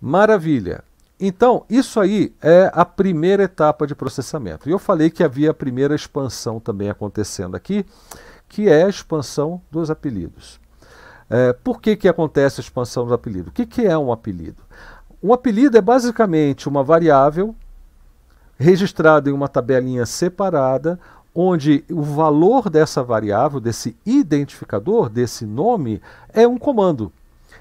Maravilha. Então, isso aí é a primeira etapa de processamento. E eu falei que havia a primeira expansão também acontecendo aqui, que é a expansão dos apelidos. É, por que, que acontece a expansão dos apelidos? O que, que é um apelido? Um apelido é basicamente uma variável registrada em uma tabelinha separada, onde o valor dessa variável, desse identificador, desse nome, é um comando.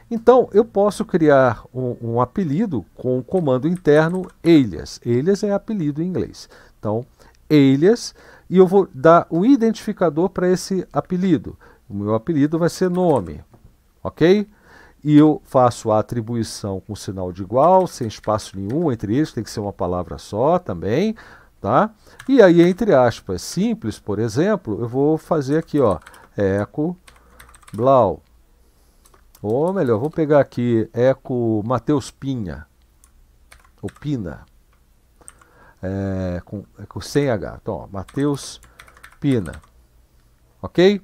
Então, eu posso criar um, um apelido com o comando interno alias. Alias é apelido em inglês. Então, alias, e eu vou dar o um identificador para esse apelido. O meu apelido vai ser nome, ok? E eu faço a atribuição com sinal de igual, sem espaço nenhum entre eles, tem que ser uma palavra só também, tá? E aí, entre aspas, simples, por exemplo, eu vou fazer aqui, ó, eco, blau. Ou melhor, vou pegar aqui Eco é Matheus Pinha. O Pina. É, com, é, com sem H. Então, ó, Matheus Pina. Ok?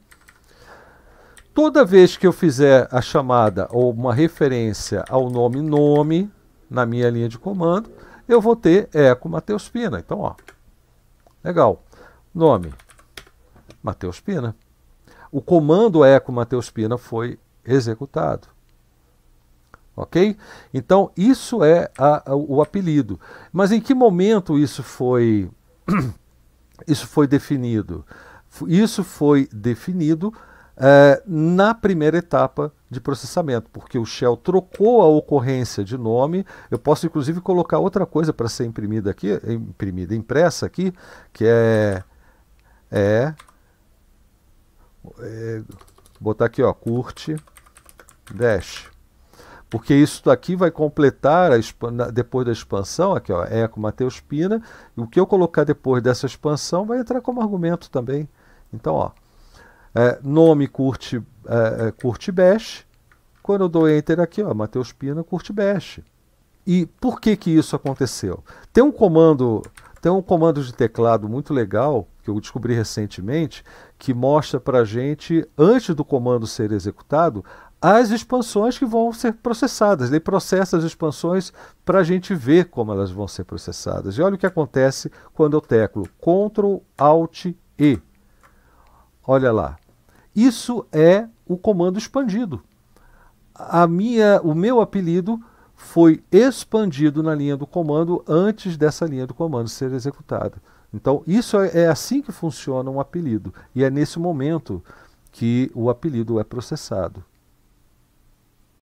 Toda vez que eu fizer a chamada ou uma referência ao nome nome na minha linha de comando, eu vou ter eco Matheus Pina. Então, ó. Legal. Nome Matheus Pina. O comando eco Matheus Pina foi executado. Ok? Então, isso é a, a, o apelido. Mas em que momento isso foi, isso foi definido? Isso foi definido é, na primeira etapa de processamento, porque o Shell trocou a ocorrência de nome. Eu posso, inclusive, colocar outra coisa para ser imprimida aqui, imprimida, impressa aqui, que é, é, é botar aqui, ó, curte Dash. Porque isso daqui vai completar, a, depois da expansão, aqui ó, Eco, é Mateus Pina, o que eu colocar depois dessa expansão vai entrar como argumento também. Então, ó, é, nome curte, é, é curte Bash, quando eu dou Enter aqui, ó, Mateus Pina curte Bash. E por que que isso aconteceu? Tem um comando, tem um comando de teclado muito legal que eu descobri recentemente que mostra para gente antes do comando ser executado as expansões que vão ser processadas. Ele né? processa as expansões para a gente ver como elas vão ser processadas. E olha o que acontece quando eu teclo Ctrl Alt E. Olha lá. Isso é o comando expandido. A minha, o meu apelido foi expandido na linha do comando antes dessa linha do comando ser executada. Então, isso é, é assim que funciona um apelido. E é nesse momento que o apelido é processado.